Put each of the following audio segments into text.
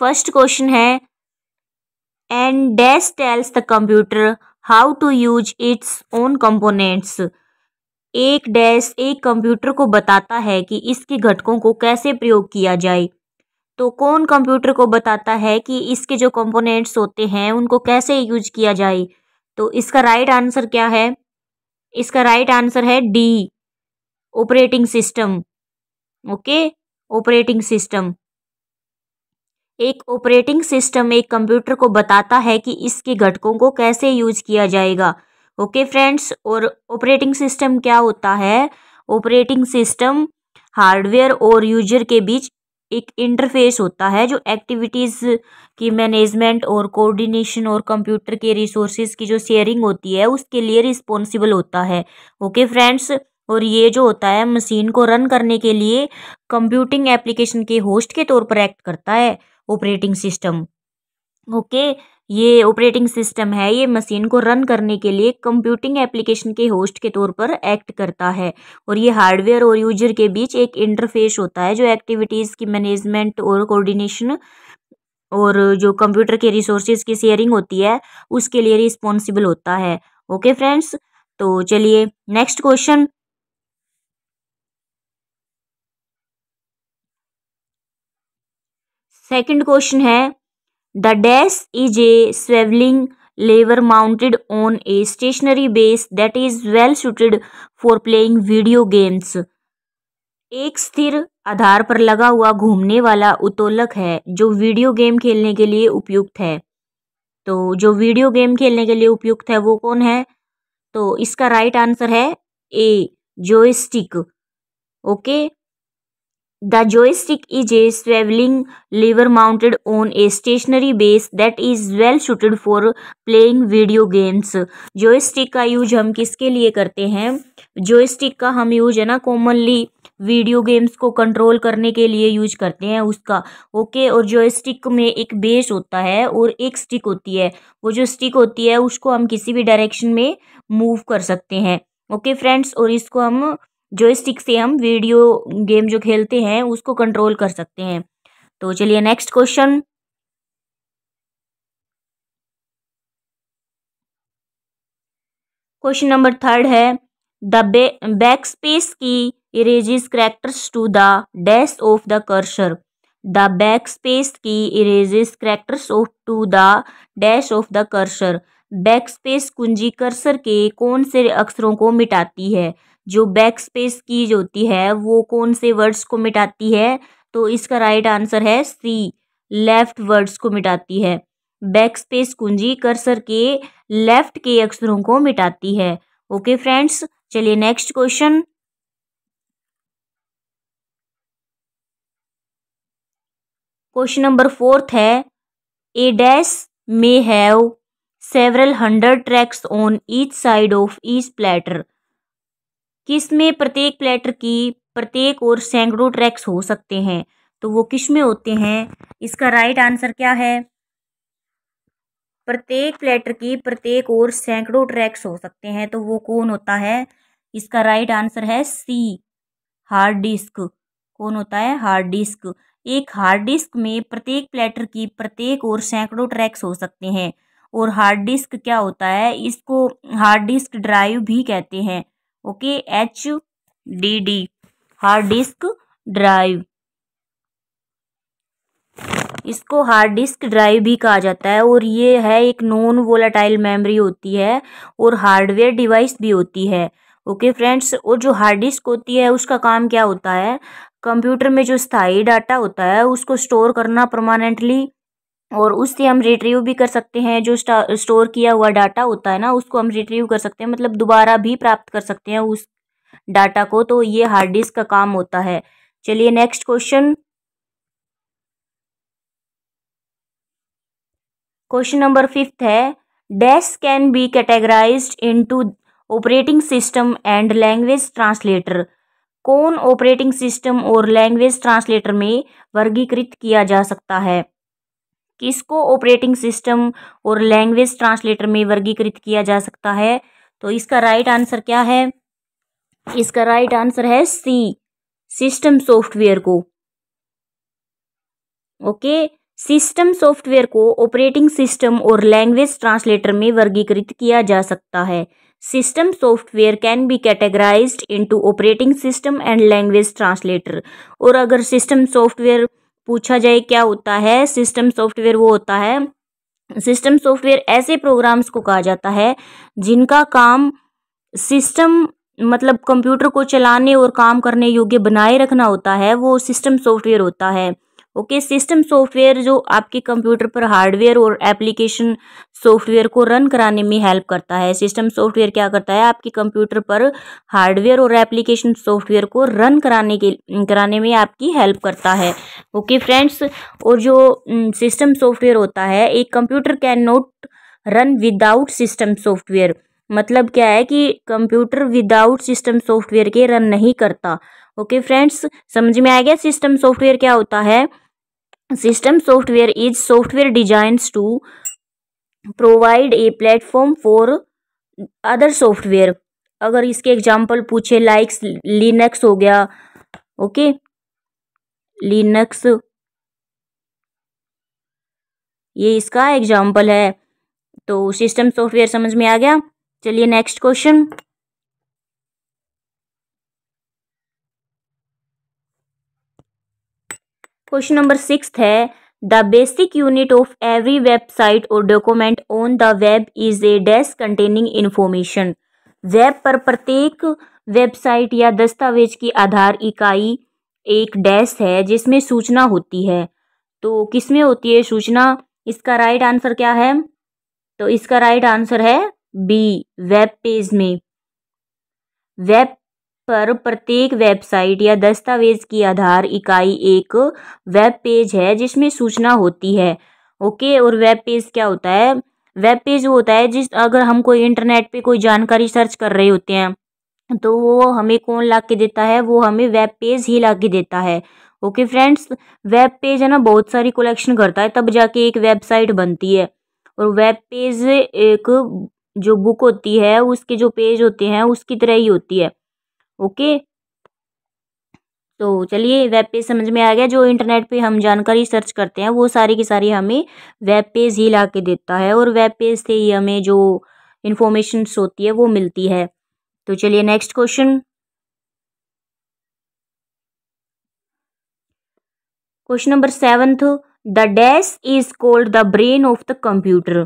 First question है and dash tells the computer how to use its own components एक dash एक computer को बताता है कि इसके घटकों को कैसे प्रयोग किया जाए तो कौन कंप्यूटर को बताता है कि इसके जो कंपोनेंट्स होते हैं उनको कैसे यूज किया जाए तो इसका राइट right आंसर क्या है इसका राइट right आंसर है D operating system okay operating system एक ऑपरेटिंग सिस्टम एक कंप्यूटर को बताता है कि इसके घटकों को कैसे यूज किया जाएगा ओके फ्रेंड्स और ऑपरेटिंग सिस्टम क्या होता है ऑपरेटिंग सिस्टम हार्डवेयर और यूजर के बीच एक इंटरफेस होता है जो एक्टिविटीज़ की मैनेजमेंट और कोऑर्डिनेशन और कंप्यूटर के रिसोर्सेज की जो शेयरिंग होती है उसके लिए रिस्पॉन्सिबल होता है ओके फ्रेंड्स और ये जो होता है मशीन को रन करने के लिए कंप्यूटिंग एप्लीकेशन के होस्ट के तौर पर एक्ट करता है ऑपरेटिंग सिस्टम ओके ये ऑपरेटिंग सिस्टम है ये मशीन को रन करने के लिए कंप्यूटिंग एप्लीकेशन के होस्ट के तौर पर एक्ट करता है और ये हार्डवेयर और यूजर के बीच एक इंटरफेस होता है जो एक्टिविटीज़ की मैनेजमेंट और कोऑर्डिनेशन और जो कंप्यूटर के रिसोर्सेज की शेयरिंग होती है उसके लिए रिस्पॉन्सिबल होता है ओके फ्रेंड्स तो चलिए नेक्स्ट क्वेश्चन सेकंड क्वेश्चन है the dash is a swivelling lever mounted on a stationary base that is well suited for playing video games एक स्थिर आधार पर लगा हुआ घूमने वाला उत्तोलक है जो वीडियो गेम खेलने के लिए उपयुक्त है तो जो वीडियो गेम खेलने के लिए उपयुक्त है वो कौन है तो इसका राइट आंसर है a joystick okay The joystick is a swiveling lever mounted on a stationary base that is well suited for playing video games. joystick का यूज हम किसके लिए करते हैं joystick का हम यूज है ना commonly video games को control करने के लिए use करते हैं उसका Okay और joystick में एक base होता है और एक stick होती है वो जो stick होती है उसको हम किसी भी direction में move कर सकते हैं Okay friends और इसको हम स्टिक से हम वीडियो गेम जो खेलते हैं उसको कंट्रोल कर सकते हैं तो चलिए next question question number third है the backspace key erases characters to the dash of the cursor the backspace key erases characters of to the dash of the cursor backspace कुंजी cursor के कौन से अक्षरों को मिटाती है जो बैक स्पेस की जो होती है वो कौन से वर्ड्स को मिटाती है तो इसका राइट आंसर है सी लेफ्ट वर्ड्स को मिटाती है बैक स्पेस कुंजी कर्सर के लेफ्ट के अक्षरों को मिटाती है ओके फ्रेंड्स चलिए next question question number fourth है a dash may have several hundred tracks on each side of each platter किसमें प्रत्येक प्लेटर की प्रत्येक और सैकड़ों ट्रैक्स हो सकते हैं तो वो किस में होते हैं इसका राइट आंसर क्या है प्रत्येक प्लेटर की प्रत्येक और सैकड़ों ट्रैक्स हो सकते हैं तो वो कौन होता है इसका राइट आंसर है सी हार्ड डिस्क कौन होता है हार्ड डिस्क एक हार्ड डिस्क में प्रत्येक प्लेटर की प्रत्येक और सैकड़ों ट्रैक्स हो सकते हैं और हार्ड डिस्क क्या होता है इसको हार्ड डिस्क ड्राइव भी कहते हैं okay H D D hard disk drive इसको हार्ड डिस्क ड्राइव भी कहा जाता है और ये है एक नॉन वोलाटाइल मेमोरी होती है और हार्डवेयर डिवाइस भी होती है ओके okay, फ्रेंड्स और जो हार्ड डिस्क होती है उसका काम क्या होता है कंप्यूटर में जो स्थायी डाटा होता है उसको स्टोर करना परमानेंटली और उससे हम रिट्रीव भी कर सकते हैं जो स्टोर किया हुआ डाटा होता है ना उसको हम रिट्रीव कर सकते हैं मतलब दोबारा भी प्राप्त कर सकते हैं उस डाटा को तो ये हार्ड डिस्क का काम होता है चलिए next question question number fifth है dash can be categorise into operating system and language translator कौन ऑपरेटिंग सिस्टम और लैंग्वेज ट्रांसलेटर में वर्गीकृत किया जा सकता है किसको ऑपरेटिंग सिस्टम और लैंग्वेज ट्रांसलेटर में वर्गीकृत किया जा सकता है तो इसका राइट आंसर क्या है इसका राइट आंसर है सी सिस्टम सॉफ्टवेयर को ओके सिस्टम सॉफ्टवेयर को ऑपरेटिंग सिस्टम और लैंग्वेज ट्रांसलेटर में वर्गीकृत किया जा सकता है system software can be categorised into operating system and language translator और अगर सिस्टम सॉफ्टवेयर software पूछा जाए क्या होता है सिस्टम सॉफ्टवेयर वो होता है सिस्टम सॉफ्टवेयर ऐसे प्रोग्राम्स को कहा जाता है जिनका काम सिस्टम मतलब कंप्यूटर को चलाने और काम करने योग्य बनाए रखना होता है वो सिस्टम सॉफ्टवेयर होता है ओके सिस्टम सॉफ्टवेयर जो आपके कंप्यूटर पर हार्डवेयर और एप्लीकेशन सॉफ्टवेयर को रन कराने में हेल्प करता है सिस्टम सॉफ्टवेयर क्या करता है आपके कंप्यूटर पर हार्डवेयर और एप्लीकेशन सॉफ्टवेयर को रन कराने के कराने में आपकी हेल्प करता है ओके फ्रेंड्स और जो सिस्टम सॉफ्टवेयर होता है एक computer cannot run without system software मतलब क्या है कि कंप्यूटर विदाउट सिस्टम सॉफ्टवेयर के रन नहीं करता ओके फ्रेंड्स समझ में आ गया सिस्टम सॉफ्टवेयर क्या होता है system software is software design to provide a platform for other software अगर इसके एग्जाम्पल पूछे लाइक्स लिनक्स हो गया ओके लिनक्स ये इसका एग्जाम्पल है तो सिस्टम सॉफ्टवेयर समझ में आ गया चलिए next question question number six है the basic unit of every website और document on the web is a dash containing information web पर प्रत्येक वेबसाइट या दस्तावेज की आधार इकाई एक डेस्क है जिसमें सूचना होती है तो किसमें होती है सूचना इसका राइट आंसर क्या है तो इसका राइट आंसर है बी वेब पेज में वेब पर प्रत्येक वेबसाइट या दस्तावेज़ की आधार इकाई एक वेब पेज है जिसमें सूचना होती है ओके और वेब पेज क्या होता है वेब पेज वो होता है जिस अगर हम कोई इंटरनेट पे कोई जानकारी सर्च कर रहे होते हैं तो वो हमें कौन ला के देता है वो हमें वेब पेज ही ला के देता है ओके फ्रेंड्स वेब पेज है ना बहुत सारी कलेक्शन करता है तब जाके एक वेबसाइट बनती है और वेब पेज एक जो बुक होती है उसके जो पेज होते हैं उसकी तरह ही होती है ओके तो चलिए वेब पेज समझ में आ गया जो इंटरनेट पे हम जानकारी सर्च करते हैं वो सारी की सारी हमें वेब पेज ही ला के देता है और वेब पेज से ही हमें जो इन्फॉर्मेशन होती है वो मिलती है तो चलिए next question question number seventh the dash is called the brain of the computer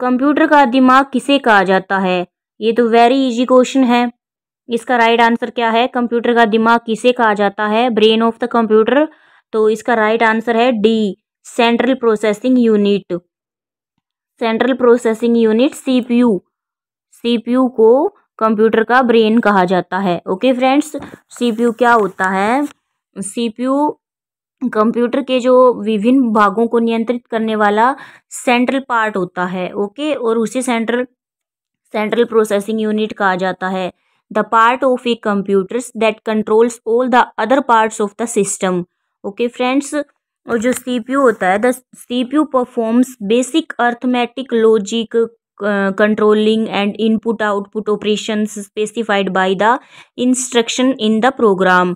computer का दिमाग किसे कहा जाता है ये तो वेरी इजी क्वेश्चन है इसका राइट आंसर क्या है कंप्यूटर का दिमाग किसे कहा जाता है ब्रेन ऑफ द कंप्यूटर तो इसका राइट आंसर है D central processing unit central processing unit CPU CPU को कंप्यूटर का ब्रेन कहा जाता है ओके फ्रेंड्स सीपीयू क्या होता है सीपीयू कंप्यूटर के जो विभिन्न भागों को नियंत्रित करने वाला सेंट्रल पार्ट होता है ओके और उसे सेंट्रल सेंट्रल प्रोसेसिंग यूनिट कहा जाता है the part of a computers that controls all the other parts of the system okay okay, friends और जो सी पी यू होता है the C P U performs basic arithmetic logic controlling and input output operation specified by the instruction in the program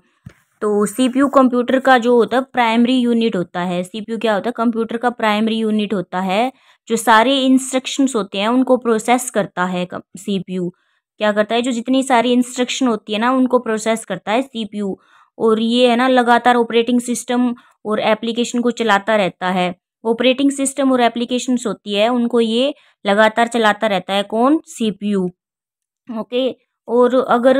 तो C P you computer का जो होता है primary unit होता है सी पी यू क्या होता है कंप्यूटर का प्राइमरी यूनिट होता है जो सारे इंस्ट्रक्शंस होते हैं उनको प्रोसेस करता है सी पी यू क्या करता है जो जितनी सारी इंस्ट्रक्शन होती है ना उनको प्रोसेस करता है सीपीयू और ये है ना लगातार ऑपरेटिंग सिस्टम और एप्लीकेशन को चलाता रहता है ऑपरेटिंग सिस्टम और एप्लीकेशन होती है उनको ये लगातार चलाता रहता है कौन यू ओके और अगर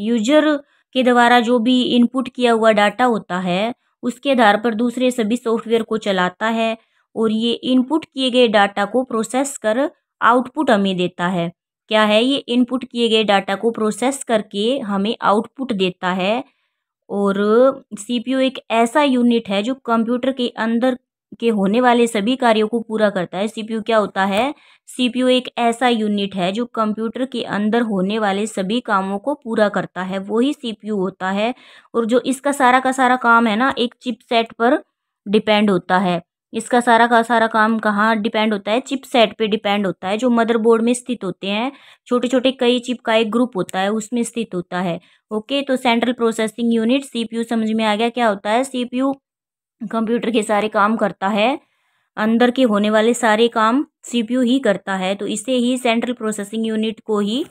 यूजर के द्वारा जो भी इनपुट किया हुआ डाटा होता है उसके आधार पर दूसरे सभी सॉफ्टवेयर को चलाता है और ये इनपुट किए गए डाटा को प्रोसेस कर आउटपुट हमें देता है क्या है ये इनपुट किए गए डाटा को प्रोसेस करके हमें आउटपुट देता है और सीपीयू एक ऐसा यूनिट है जो कंप्यूटर के अंदर के होने वाले सभी कार्यों को पूरा करता है सीपीयू क्या होता है सीपीयू एक ऐसा यूनिट है जो कंप्यूटर के अंदर होने वाले सभी कामों को पूरा करता है वही सीपीयू होता है और जो इसका सारा का सारा काम है ना एक चिपसेट पर डिपेंड होता है इसका सारा का सारा काम कहाँ डिपेंड होता है चिप सेट पे डिपेंड होता है जो मदरबोर्ड में स्थित होते हैं छोटे छोटे कई चिप का एक ग्रुप होता है उसमें स्थित होता है ओके तो सेंट्रल प्रोसेसिंग यूनिट सीपीयू समझ में आ गया क्या होता है सीपीयू कंप्यूटर के सारे काम करता है अंदर के होने वाले सारे काम सीपीयू ही करता है तो इसे ही सेंट्रल प्रोसेसिंग यूनिट को ही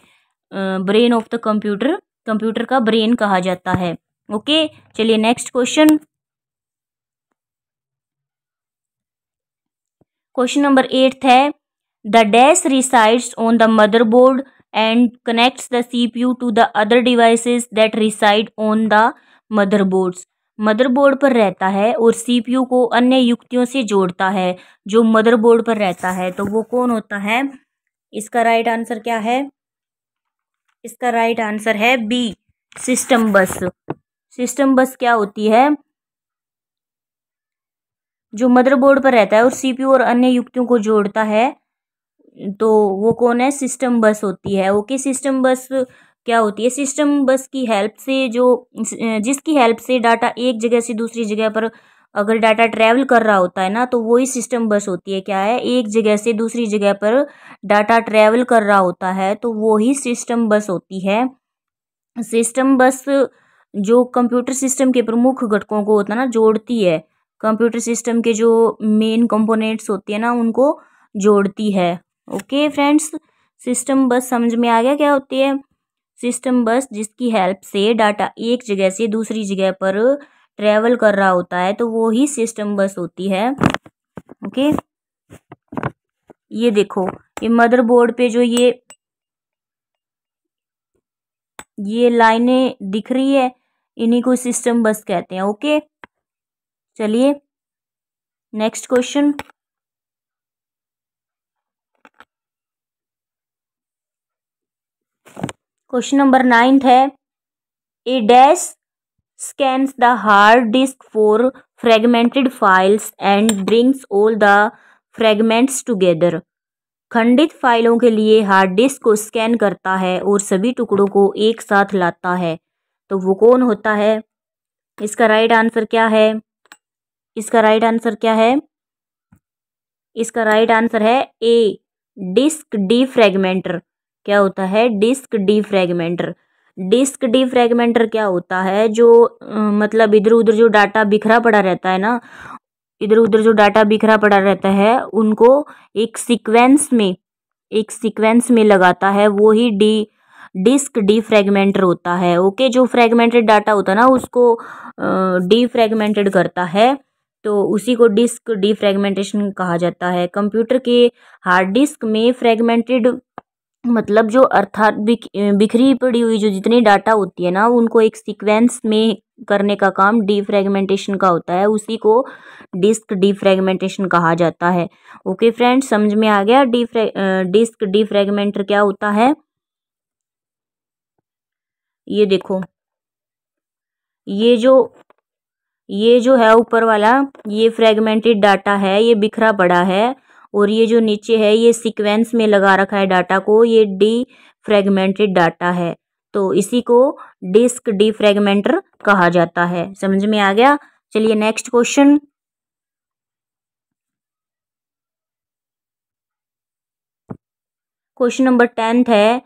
brain of the computer computer का ब्रेन कहा जाता है ओके चलिए next question question number eighth है the dash resides on the motherboard and connects the CPU to the other devices that reside on the motherboards motherboard पर रहता है और सीपीयू को अन्य युक्तियों से जोड़ता है जो मदरबोर्ड पर रहता है तो वो कौन होता है इसका राइट आंसर क्या है इसका राइट आंसर है B system bus system bus क्या होती है जो मदरबोर्ड पर रहता है और सीपीयू और अन्य युक्तियों को जोड़ता है तो वो कौन है सिस्टम बस होती है ओके सिस्टम बस क्या होती है सिस्टम बस की हेल्प से जो जिसकी हेल्प से डाटा एक जगह से दूसरी जगह पर अगर डाटा ट्रैवल कर रहा होता है ना तो वही सिस्टम बस होती है क्या है एक जगह से दूसरी जगह पर डाटा ट्रैवल कर रहा होता है तो वही सिस्टम बस होती है सिस्टम बस जो कंप्यूटर सिस्टम के प्रमुख घटकों को होता है ना जोड़ती है कंप्यूटर सिस्टम के जो मेन कंपोनेंट्स होते हैं ना उनको जोड़ती है ओके फ्रेंड्स सिस्टम बस समझ में आ गया क्या होती है सिस्टम बस जिसकी हेल्प से डाटा एक जगह से दूसरी जगह पर ट्रेवल कर रहा होता है तो वो ही सिस्टम बस होती है ओके ये देखो ये मदरबोर्ड पे जो ये ये लाइनें दिख रही है इन्हीं को सिस्टम बस कहते हैं ओके चलिए next question question number ninth है a dash scans the hard disk for fragmented files and brings all the fragments together खंडित फाइलों के लिए हार्ड डिस्क को स्कैन करता है और सभी टुकड़ों को एक साथ लाता है तो वो कौन होता है इसका राइट आंसर क्या है इसका राइट आंसर क्या है इसका राइट आंसर है ए डिस्क डी फ्रेगमेंटर क्या होता है disk defragmenter disk defragmenter क्या होता है जो मतलब इधर उधर जो डाटा बिखरा पड़ा रहता है ना इधर उधर जो डाटा बिखरा पड़ा रहता है उनको एक सीक्वेंस में एक सीक्वेंस में लगाता है वो ही डी डिस्क डी फ्रेगमेंटर होता है ओके जो फ्रेगमेंटेड डाटा होता है ना उसको डी फ्रेगमेंटेड करता है तो उसी को डिस्क डिफ्रेगमेंटेशन कहा जाता है कंप्यूटर के हार्ड डिस्क में फ्रेगमेंटेड मतलब जो अर्थात बिखरी पड़ी हुई जो जितनी डाटा होती है ना उनको एक सीक्वेंस में करने का काम डिफ्रेगमेंटेशन का होता है उसी को डिस्क डिफ्रेगमेंटेशन कहा जाता है ओके फ्रेंड्स समझ में आ गया डिफ्रे डिस्क डिफ्रेगमेंटर क्या होता है ये देखो ये जो ये जो है ऊपर वाला ये फ्रेगमेंटेड डाटा है ये बिखरा पड़ा है और ये जो नीचे है ये सीक्वेंस में लगा रखा है डाटा को ये डी फ्रेगमेंटेड डाटा है तो इसी को डिस्क डी फ्रेगमेंटर कहा जाता है समझ में आ गया चलिए next question question number tenth है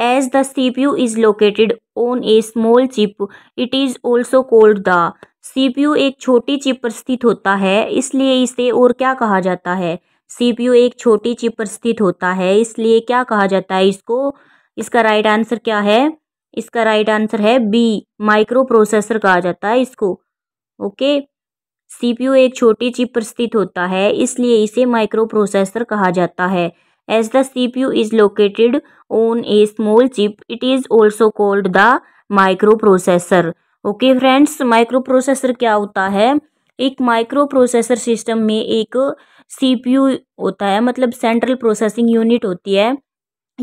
as the CPU U is located on a small chip it is also called the CPU एक छोटी चिप पर स्थित होता है इसलिए इसे और क्या कहा जाता है सीपीयू एक छोटी चिप पर स्थित होता है इसलिए क्या कहा जाता है इसको इसका राइट आंसर क्या है इसका राइट आंसर है बी माइक्रो प्रोसेसर कहा जाता है इसको ओके सीपीयू एक छोटी चिप पर स्थित होता है इसलिए इसे माइक्रो प्रोसेसर कहा जाता है as the CPU is located on a small chip it is also called the microprocessor okay friends microprocessor क्या होता है एक माइक्रो प्रोसेसर सिस्टम में एक सीपीयू होता है मतलब सेंट्रल प्रोसेसिंग यूनिट होती है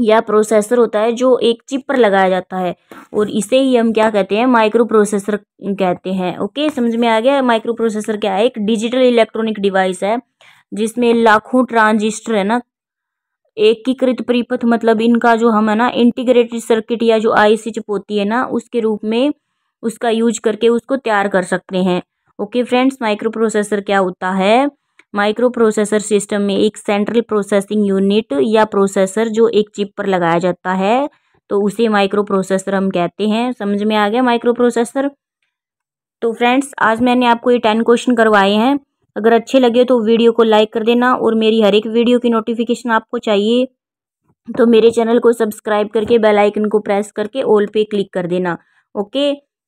या प्रोसेसर होता है जो एक चिप पर लगाया जाता है और इसे ही हम क्या कहते हैं माइक्रो प्रोसेसर कहते हैं ओके समझ में आ गया माइक्रो प्रोसेसर क्या है एक डिजिटल इलेक्ट्रॉनिक डिवाइस है जिसमें लाखों ट्रांजिस्टर है ना एकीकृत परिपथ मतलब इनका जो हम है ना इंटीग्रेटेड सर्किट या जो आई सी चिप होती है ना उसके रूप में उसका यूज करके उसको तैयार कर सकते हैं ओके फ्रेंड्स माइक्रो प्रोसेसर क्या होता है माइक्रो प्रोसेसर सिस्टम में एक सेंट्रल प्रोसेसिंग यूनिट या प्रोसेसर जो एक चिप पर लगाया जाता है तो उसे माइक्रो प्रोसेसर हम कहते हैं समझ में आ गया माइक्रो प्रोसेसर तो फ्रेंड्स आज मैंने आपको ये टेन क्वेश्चन करवाए हैं अगर अच्छे लगे तो वीडियो को लाइक कर देना और मेरी हर एक वीडियो की नोटिफिकेशन आपको चाहिए तो मेरे चैनल को सब्सक्राइब करके बेल आइकन को प्रेस करके ऑल पे क्लिक कर देना ओके